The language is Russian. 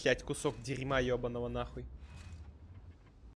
Блять, кусок дерьма ебаного нахуй.